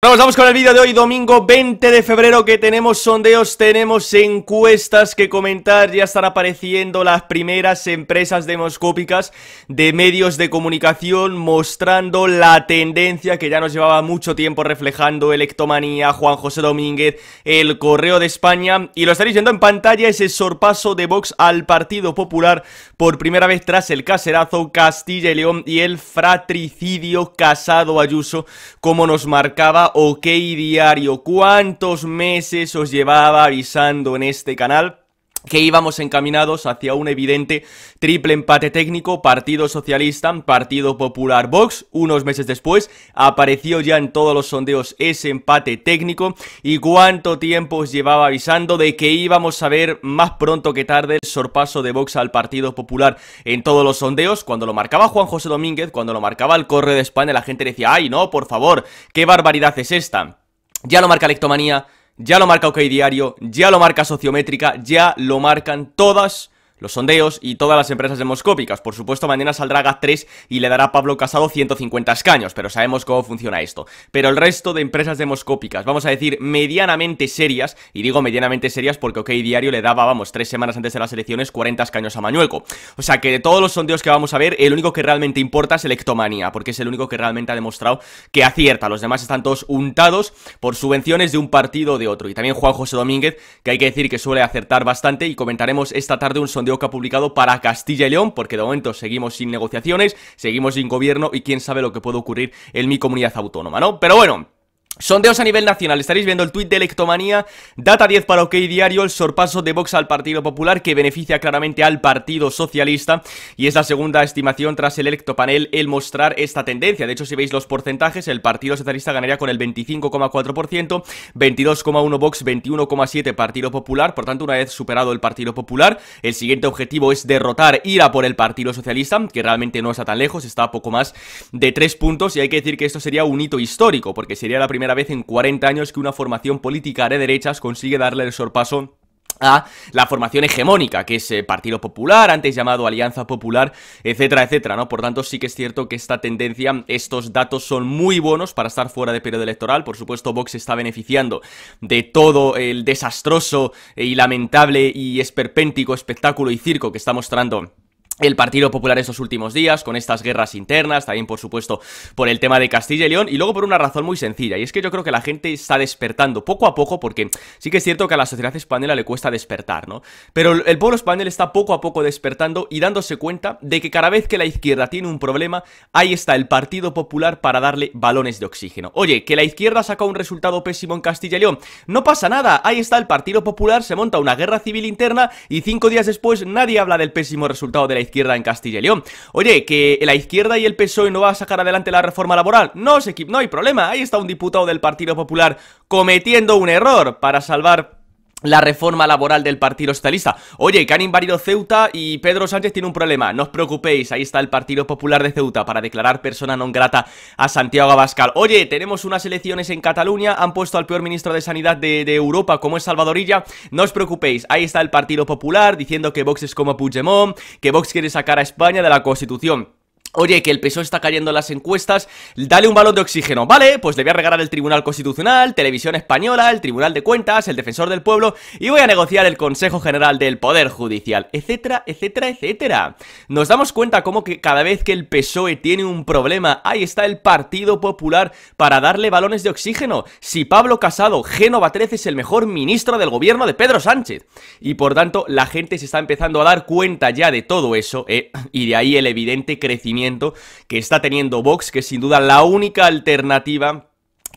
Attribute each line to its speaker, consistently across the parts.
Speaker 1: Vamos, vamos con el vídeo de hoy, domingo 20 de febrero, que tenemos sondeos, tenemos encuestas que comentar, ya están apareciendo las primeras empresas demoscópicas de medios de comunicación mostrando la tendencia que ya nos llevaba mucho tiempo reflejando Electomanía, Juan José Domínguez, el Correo de España, y lo estaréis viendo en pantalla ese sorpaso de Vox al Partido Popular por primera vez tras el caserazo Castilla y León y el fratricidio Casado Ayuso, como nos marcaba OK Diario. ¿Cuántos meses os llevaba avisando en este canal? que íbamos encaminados hacia un evidente triple empate técnico, Partido Socialista, Partido Popular Vox. Unos meses después apareció ya en todos los sondeos ese empate técnico y cuánto tiempo os llevaba avisando de que íbamos a ver más pronto que tarde el sorpaso de Vox al Partido Popular en todos los sondeos. Cuando lo marcaba Juan José Domínguez, cuando lo marcaba el Corre de España, la gente decía, ay no, por favor, qué barbaridad es esta. Ya lo marca Lectomanía, ya lo marca OK Diario, ya lo marca Sociométrica, ya lo marcan todas los sondeos y todas las empresas demoscópicas. Por supuesto, mañana saldrá GAT3 y le dará a Pablo Casado 150 escaños, pero sabemos cómo funciona esto. Pero el resto de empresas demoscópicas, vamos a decir medianamente serias, y digo medianamente serias porque OK Diario le daba, vamos, tres semanas antes de las elecciones 40 escaños a Mañueco. O sea que de todos los sondeos que vamos a ver, el único que realmente importa es Electomanía, porque es el único que realmente ha demostrado que acierta. Los demás están todos untados por subvenciones de un partido o de otro. Y también Juan José Domínguez, que hay que decir que suele acertar bastante y comentaremos esta tarde un sondeo que ha publicado para Castilla y León, porque de momento seguimos sin negociaciones, seguimos sin gobierno y quién sabe lo que puede ocurrir en mi comunidad autónoma, ¿no? Pero bueno, Sondeos a nivel nacional, estaréis viendo el tuit de Electomanía, data 10 para OK Diario, el sorpaso de Vox al Partido Popular que beneficia claramente al Partido Socialista y es la segunda estimación tras el Electopanel el mostrar esta tendencia. De hecho, si veis los porcentajes, el Partido Socialista ganaría con el 25,4%, 22,1 Vox, 21,7 Partido Popular, por tanto, una vez superado el Partido Popular, el siguiente objetivo es derrotar, ir a por el Partido Socialista, que realmente no está tan lejos, está a poco más de 3 puntos y hay que decir que esto sería un hito histórico porque sería la primera vez en 40 años que una formación política de derechas consigue darle el sorpaso a la formación hegemónica, que es eh, Partido Popular, antes llamado Alianza Popular, etcétera, etcétera, ¿no? Por tanto, sí que es cierto que esta tendencia, estos datos son muy buenos para estar fuera de periodo electoral. Por supuesto, Vox está beneficiando de todo el desastroso y lamentable y esperpéntico espectáculo y circo que está mostrando el Partido Popular estos últimos días, con estas guerras internas, también por supuesto por el tema de Castilla y León, y luego por una razón muy sencilla, y es que yo creo que la gente está despertando poco a poco, porque sí que es cierto que a la sociedad española le cuesta despertar, ¿no? Pero el pueblo español está poco a poco despertando y dándose cuenta de que cada vez que la izquierda tiene un problema, ahí está el Partido Popular para darle balones de oxígeno. Oye, que la izquierda saca un resultado pésimo en Castilla y León, no pasa nada, ahí está el Partido Popular, se monta una guerra civil interna y cinco días después nadie habla del pésimo resultado de la izquierda izquierda en Castilla y León. Oye, que la izquierda y el PSOE no va a sacar adelante la reforma laboral. No, no hay problema. Ahí está un diputado del Partido Popular cometiendo un error para salvar la reforma laboral del Partido Socialista. Oye, que han invadido Ceuta y Pedro Sánchez tiene un problema. No os preocupéis, ahí está el Partido Popular de Ceuta para declarar persona non grata a Santiago Abascal. Oye, tenemos unas elecciones en Cataluña, han puesto al peor ministro de Sanidad de, Europa, como es Salvadorilla. No os preocupéis, ahí está el Partido Popular diciendo que Vox es como Puigdemont, que Vox quiere sacar a España de la Constitución. Oye, que el PSOE está cayendo en las encuestas, dale un balón de oxígeno, ¿vale? Pues le voy a regalar el Tribunal Constitucional, Televisión Española, el Tribunal de Cuentas, el Defensor del Pueblo y voy a negociar el Consejo General del Poder Judicial, etcétera, etcétera, etcétera. Nos damos cuenta como que cada vez que el PSOE tiene un problema, ahí está el Partido Popular para darle balones de oxígeno. Si Pablo Casado, Génova 13 es el mejor ministro del gobierno de Pedro Sánchez. Y por tanto, la gente se está empezando a dar cuenta ya de todo eso, ¿eh? y de ahí el evidente crecimiento que está teniendo Vox, que es sin duda la única alternativa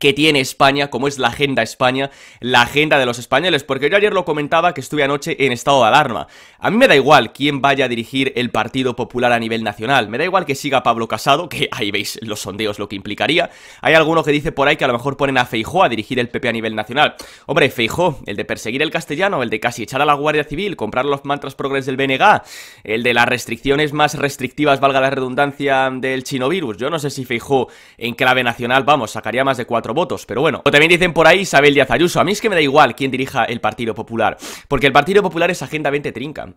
Speaker 1: que tiene España, como es la agenda España, la agenda de los españoles, porque yo ayer lo comentaba que estuve anoche en estado de alarma. A mí me da igual quién vaya a dirigir el Partido Popular a nivel nacional, me da igual que siga Pablo Casado, que ahí veis los sondeos lo que implicaría. Hay algunos que dice por ahí que a lo mejor ponen a Feijó a dirigir el PP a nivel nacional. Hombre, Feijó, el de perseguir el castellano, el de casi echar a la Guardia Civil, comprar los mantras progres del BNG, el de las restricciones más restrictivas, valga la redundancia, del chinovirus, Yo no sé si Feijó en clave nacional, vamos, sacaría más de cuatro votos, pero bueno. O también dicen por ahí Isabel Díaz Ayuso, a mí es que me da igual quién dirija el Partido Popular, porque el Partido Popular es Agenda 20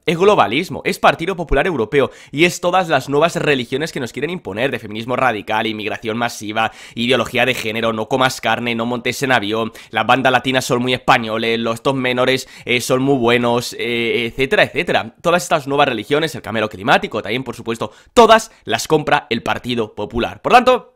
Speaker 1: es globalismo, es Partido Popular Europeo y es todas las nuevas religiones que nos quieren imponer de feminismo radical, inmigración masiva, ideología de género, no comas carne, no montes en avión, las bandas latinas son muy españoles, los dos menores eh, son muy buenos, eh, etcétera, etcétera. Todas estas nuevas religiones, el cambio climático, también por supuesto, todas las compra el Partido Popular. Por tanto,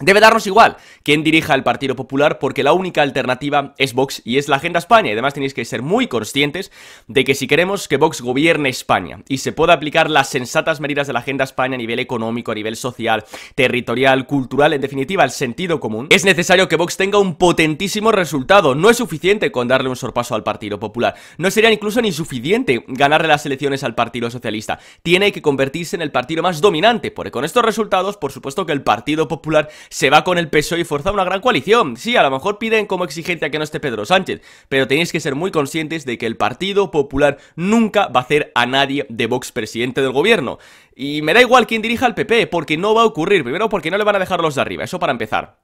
Speaker 1: Debe darnos igual quién dirija el Partido Popular porque la única alternativa es Vox y es la Agenda España. Y además tenéis que ser muy conscientes de que si queremos que Vox gobierne España y se pueda aplicar las sensatas medidas de la Agenda España a nivel económico, a nivel social, territorial, cultural, en definitiva el sentido común, es necesario que Vox tenga un potentísimo resultado. No es suficiente con darle un sorpaso al Partido Popular. No sería incluso ni suficiente ganarle las elecciones al Partido Socialista. Tiene que convertirse en el partido más dominante porque con estos resultados, por supuesto que el Partido Popular se va con el PSOE y forza una gran coalición. Sí, a lo mejor piden como a que no esté Pedro Sánchez, pero tenéis que ser muy conscientes de que el Partido Popular nunca va a hacer a nadie de Vox presidente del gobierno. Y me da igual quién dirija al PP, porque no va a ocurrir. Primero, porque no le van a dejar los de arriba, eso para empezar.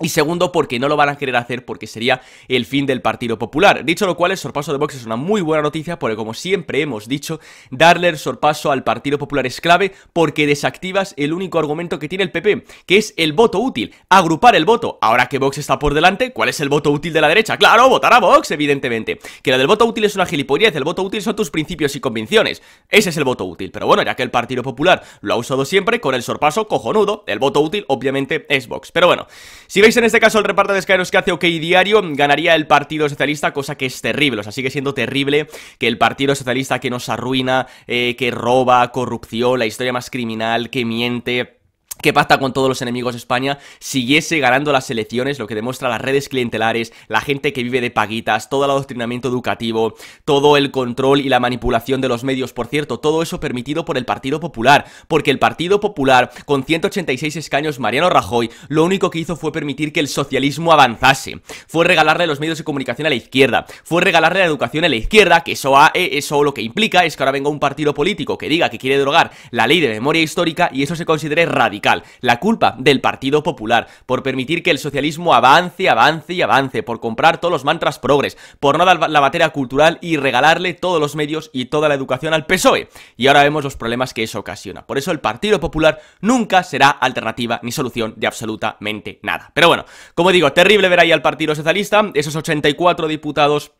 Speaker 1: Y segundo, porque no lo van a querer hacer porque sería el fin del Partido Popular. Dicho lo cual, el sorpaso de Vox es una muy buena noticia porque, como siempre hemos dicho, darle el sorpaso al Partido Popular es clave porque desactivas el único argumento que tiene el PP, que es el voto útil, agrupar el voto. Ahora que Vox está por delante, ¿cuál es el voto útil de la derecha? Claro, votar a Vox, evidentemente. Que la del voto útil es una gilipollez, el voto útil son tus principios y convicciones. Ese es el voto útil. Pero bueno, ya que el Partido Popular lo ha usado siempre, con el sorpaso cojonudo, el voto útil obviamente es Vox. Pero bueno, si en este caso el reparto de escaños que hace OK Diario ganaría el Partido Socialista, cosa que es terrible, o sea, sigue siendo terrible que el Partido Socialista que nos arruina, eh, que roba, corrupción, la historia más criminal, que miente que pacta con todos los enemigos de España, siguiese ganando las elecciones, lo que demuestra las redes clientelares, la gente que vive de paguitas, todo el adoctrinamiento educativo, todo el control y la manipulación de los medios, por cierto, todo eso permitido por el Partido Popular, porque el Partido Popular, con 186 escaños, Mariano Rajoy, lo único que hizo fue permitir que el socialismo avanzase, fue regalarle los medios de comunicación a la izquierda, fue regalarle la educación a la izquierda, que eso, eh, eso lo que implica es que ahora venga un partido político que diga que quiere drogar la ley de memoria histórica y eso se considere radical la culpa del Partido Popular por permitir que el socialismo avance, avance y avance, por comprar todos los mantras progres, por no dar la materia cultural y regalarle todos los medios y toda la educación al PSOE. Y ahora vemos los problemas que eso ocasiona. Por eso el Partido Popular nunca será alternativa ni solución de absolutamente nada. Pero bueno, como digo, terrible ver ahí al Partido Socialista, esos 84 diputados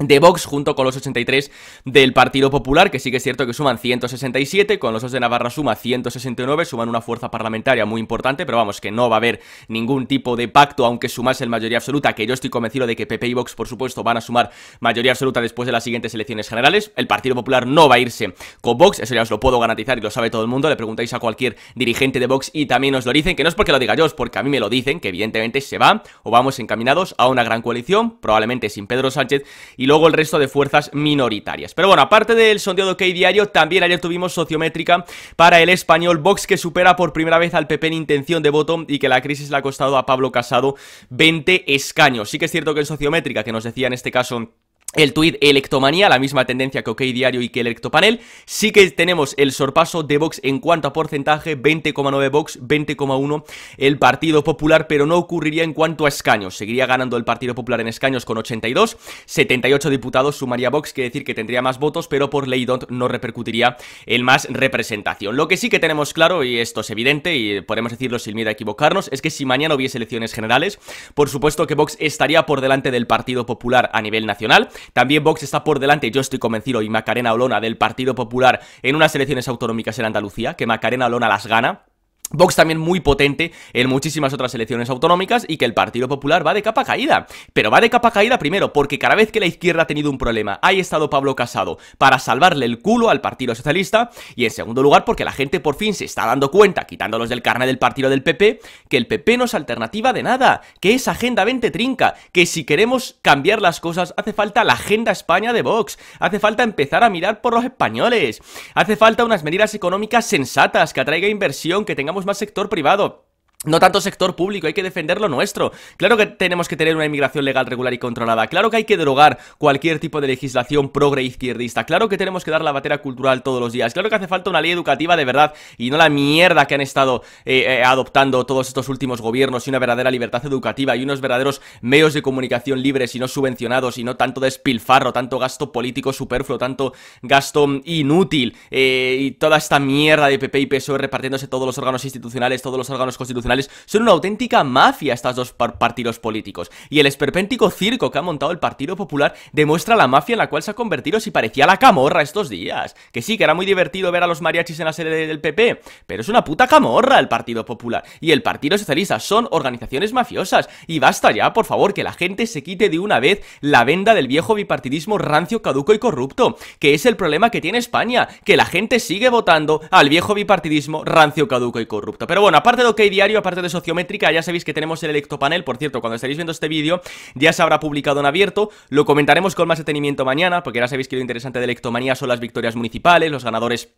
Speaker 1: de Vox junto con los 83 del Partido Popular, que sí que es cierto que suman 167, con los dos de Navarra suma 169, suman una fuerza parlamentaria muy importante, pero vamos, que no va a haber ningún tipo de pacto, aunque sumase el mayoría absoluta, que yo estoy convencido de que PP y Vox, por supuesto, van a sumar mayoría absoluta después de las siguientes elecciones generales. El Partido Popular no va a irse con Vox, eso ya os lo puedo garantizar y lo sabe todo el mundo, le preguntáis a cualquier dirigente de Vox y también os lo dicen, que no es porque lo diga yo, es porque a mí me lo dicen, que evidentemente se va o vamos encaminados a una gran coalición, probablemente sin Pedro Sánchez, y y luego el resto de fuerzas minoritarias. Pero bueno, aparte del sondeo de OK Diario, también ayer tuvimos sociométrica para el español Vox que supera por primera vez al PP en intención de voto y que la crisis le ha costado a Pablo Casado 20 escaños. Sí que es cierto que en sociométrica, que nos decía en este caso el tuit Electomanía, la misma tendencia que OK Diario y que Electopanel. Sí que tenemos el sorpaso de Vox en cuanto a porcentaje, 20,9 Vox, 20,1 el Partido Popular, pero no ocurriría en cuanto a escaños. Seguiría ganando el Partido Popular en escaños con 82, 78 diputados sumaría Vox, que decir que tendría más votos, pero por ley don't no repercutiría en más representación. Lo que sí que tenemos claro, y esto es evidente, y podemos decirlo sin miedo a equivocarnos, es que si mañana hubiese elecciones generales, por supuesto que Vox estaría por delante del Partido Popular a nivel nacional, también Vox está por delante, yo estoy convencido, y Macarena Olona del Partido Popular en unas elecciones autonómicas en Andalucía, que Macarena Olona las gana. Vox también muy potente en muchísimas otras elecciones autonómicas y que el Partido Popular va de capa caída. Pero va de capa caída primero porque cada vez que la izquierda ha tenido un problema, ha estado Pablo Casado para salvarle el culo al Partido Socialista y en segundo lugar porque la gente por fin se está dando cuenta, quitándolos del carne del partido del PP, que el PP no es alternativa de nada, que es Agenda 20 trinca, que si queremos cambiar las cosas hace falta la Agenda España de Vox, hace falta empezar a mirar por los españoles, hace falta unas medidas económicas sensatas que atraiga inversión, que tengamos más sector privado. No tanto sector público, hay que defender lo nuestro. Claro que tenemos que tener una inmigración legal, regular y controlada. Claro que hay que derogar cualquier tipo de legislación progre izquierdista. Claro que tenemos que dar la batera cultural todos los días. Claro que hace falta una ley educativa de verdad y no la mierda que han estado eh, eh, adoptando todos estos últimos gobiernos y una verdadera libertad educativa y unos verdaderos medios de comunicación libres y no subvencionados y no tanto despilfarro, tanto gasto político superfluo, tanto gasto mm, inútil eh, y toda esta mierda de PP y PSOE repartiéndose todos los órganos institucionales, todos los órganos constitucionales son una auténtica mafia estas dos partidos políticos. Y el esperpéntico circo que ha montado el Partido Popular demuestra la mafia en la cual se ha convertido si parecía la camorra estos días. Que sí, que era muy divertido ver a los mariachis en la sede del PP, pero es una puta camorra el Partido Popular. Y el Partido Socialista son organizaciones mafiosas. Y basta ya, por favor, que la gente se quite de una vez la venda del viejo bipartidismo rancio, caduco y corrupto, que es el problema que tiene España, que la gente sigue votando al viejo bipartidismo rancio, caduco y corrupto. Pero bueno, aparte de lo que hay Diario, parte de sociométrica, ya sabéis que tenemos el electopanel, por cierto, cuando estéis viendo este vídeo ya se habrá publicado en abierto, lo comentaremos con más detenimiento mañana, porque ya sabéis que lo interesante de electomanía son las victorias municipales, los ganadores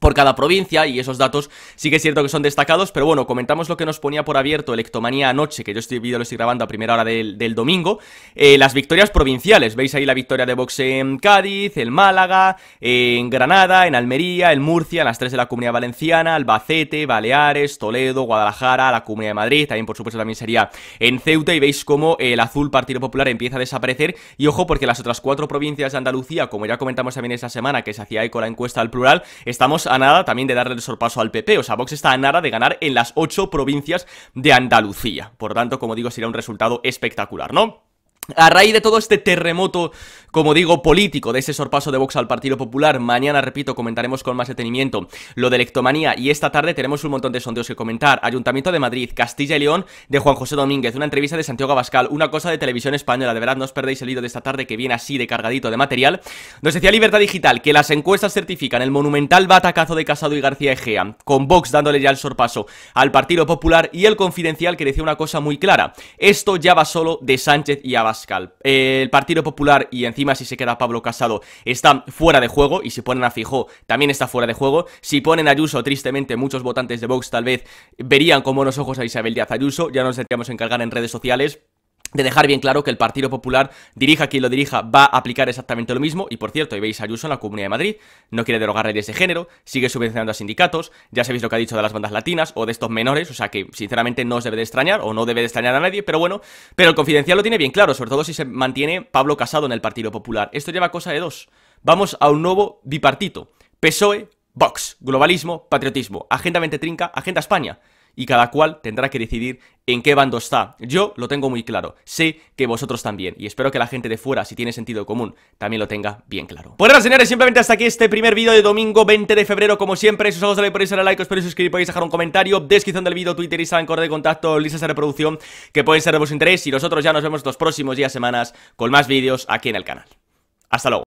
Speaker 1: por cada provincia y esos datos sí que es cierto que son destacados, pero bueno, comentamos lo que nos ponía por abierto Electomanía anoche, que yo este vídeo lo estoy grabando a primera hora del, domingo, eh, las victorias provinciales, veis ahí la victoria de Vox en Cádiz, en Málaga, en Granada, en Almería, en Murcia, en las tres de la Comunidad Valenciana, Albacete, Baleares, Toledo, Guadalajara, la Comunidad de Madrid, también por supuesto también sería en Ceuta y veis cómo el azul Partido Popular empieza a desaparecer y ojo porque las otras cuatro provincias de Andalucía, como ya comentamos también esa semana que se hacía eco la encuesta al plural, estamos a nada también de darle el sorpaso al PP, o sea, Vox está a nada de ganar en las ocho provincias de Andalucía. Por tanto, como digo, sería un resultado espectacular, ¿no? A raíz de todo este terremoto, como digo, político, de ese sorpaso de Vox al Partido Popular, mañana, repito, comentaremos con más detenimiento lo de Electomanía y esta tarde tenemos un montón de sondeos que comentar. Ayuntamiento de Madrid, Castilla y León, de Juan José Domínguez, una entrevista de Santiago Abascal, una cosa de televisión española, de verdad no os perdéis el vídeo de esta tarde que viene así de cargadito de material. Nos decía Libertad Digital que las encuestas certifican el monumental batacazo de Casado y García Ejea, con Vox dándole ya el sorpaso al Partido Popular y el Confidencial que decía una cosa muy clara, esto ya va solo de Sánchez y Abascal. Pascal, el Partido Popular y encima si se queda Pablo Casado está fuera de juego y si ponen a Fijó también está fuera de juego. Si ponen a Ayuso, tristemente muchos votantes de Vox tal vez verían con buenos ojos a Isabel Díaz Ayuso, ya nos tendríamos encargar en redes sociales de dejar bien claro que el Partido Popular, dirija quien lo dirija, va a aplicar exactamente lo mismo. Y por cierto, ahí veis a Ayuso en la Comunidad de Madrid, no quiere derogar leyes de género, sigue subvencionando a sindicatos, ya sabéis lo que ha dicho de las bandas latinas o de estos menores, o sea que sinceramente no os debe de extrañar o no debe de extrañar a nadie, pero bueno, pero el confidencial lo tiene bien claro, sobre todo si se mantiene Pablo Casado en el Partido Popular. Esto lleva cosa de dos. Vamos a un nuevo bipartito. PSOE, Vox, globalismo, patriotismo, Agenda 2030, Agenda España y cada cual tendrá que decidir en qué bando está. Yo lo tengo muy claro, sé que vosotros también, y espero que la gente de fuera, si tiene sentido común, también lo tenga bien claro. Pues nada, señores, simplemente hasta aquí este primer vídeo de domingo 20 de febrero, como siempre, si os ha gustado, podéis darle like, os podéis suscribir, podéis dejar un comentario, descripción del vídeo, Twitter, Instagram, correo de contacto, listas de reproducción, que pueden ser de vuestro interés, y nosotros ya nos vemos los próximos días, semanas, con más vídeos aquí en el canal. Hasta luego.